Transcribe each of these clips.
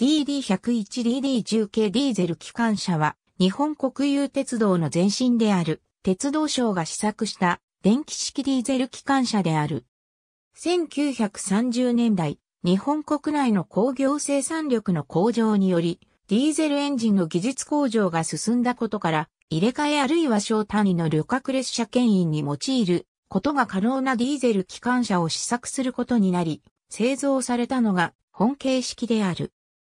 DD101DD10 系ディーゼル機関車は、日本国有鉄道の前身である、鉄道省が試作した電気式ディーゼル機関車である。1930年代、日本国内の工業生産力の向上により、ディーゼルエンジンの技術向上が進んだことから、入れ替えあるいは小単位の旅客列車牽引に用いることが可能なディーゼル機関車を試作することになり、製造されたのが本形式である。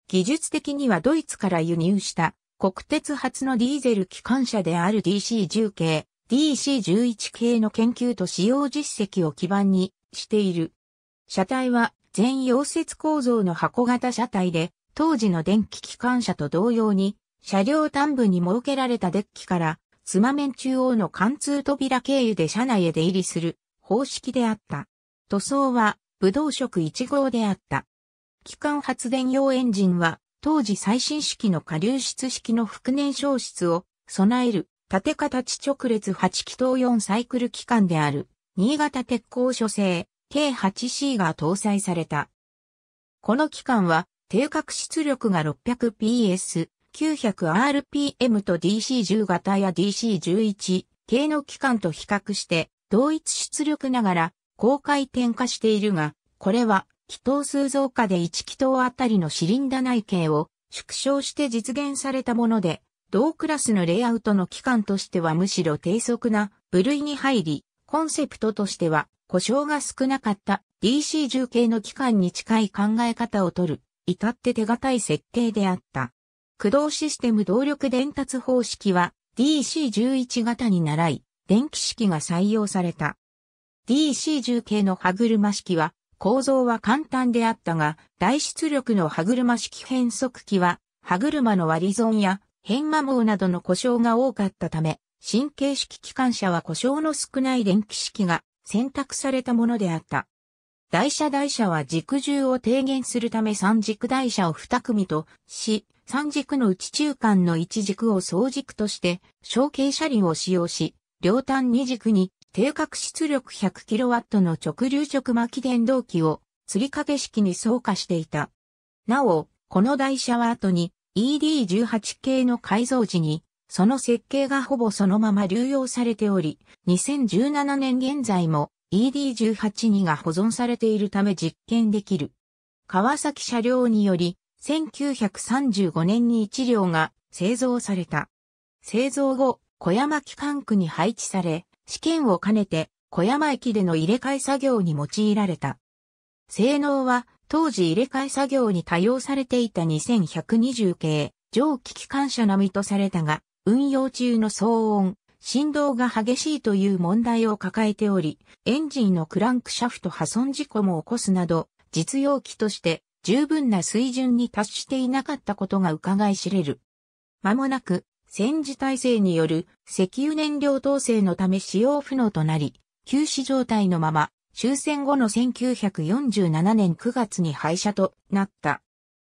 技術的にはドイツから輸入した国鉄初のディーゼル機関車である DC10 系、DC11 系の研究と使用実績を基盤にしている。車体は全溶接構造の箱型車体で、当時の電気機関車と同様に、車両端部に設けられたデッキから、つま面中央の貫通扉経由で車内へ出入りする方式であった。塗装は、武道色1号であった。機関発電用エンジンは、当時最新式の下流出式の復燃消失を備える縦形直列8気筒4サイクル機関である新潟鉄鋼所製 K8C が搭載された。この機関は定格出力が 600PS、900rpm と DC10 型や DC11 系の機関と比較して同一出力ながら高回転化しているが、これは気筒数増加で1気筒あたりのシリンダ内径を縮小して実現されたもので、同クラスのレイアウトの期間としてはむしろ低速な部類に入り、コンセプトとしては故障が少なかった DC10 系の期間に近い考え方をとる、至って手堅い設計であった。駆動システム動力伝達方式は DC11 型に習い、電気式が採用された。DC10 系の歯車式は構造は簡単であったが、大出力の歯車式変速機は、歯車の割り損や変摩耗などの故障が多かったため、神経式機関車は故障の少ない電気式が選択されたものであった。台車台車は軸重を低減するため三軸台車を二組とし、三軸の内中間の一軸を総軸として、小径車輪を使用し、両端二軸に定格出力 100kW の直流直巻電動機を釣り掛け式に装化していた。なお、この台車は後に ED18 系の改造時に、その設計がほぼそのまま流用されており、2017年現在も ED182 が保存されているため実験できる。川崎車両により、1935年に1両が製造された。製造後、小山機関区に配置され、試験を兼ねて小山駅での入れ替え作業に用いられた。性能は当時入れ替え作業に多用されていた2120系蒸気機関車並みとされたが、運用中の騒音、振動が激しいという問題を抱えており、エンジンのクランクシャフト破損事故も起こすなど、実用機として十分な水準に達していなかったことが伺い知れる。間もなく、戦時体制による石油燃料統制のため使用不能となり、休止状態のまま終戦後の1947年9月に廃車となった。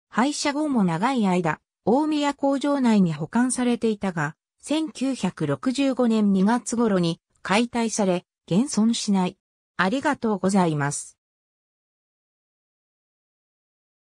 廃車後も長い間、大宮工場内に保管されていたが、1965年2月頃に解体され、現存しない。ありがとうございます。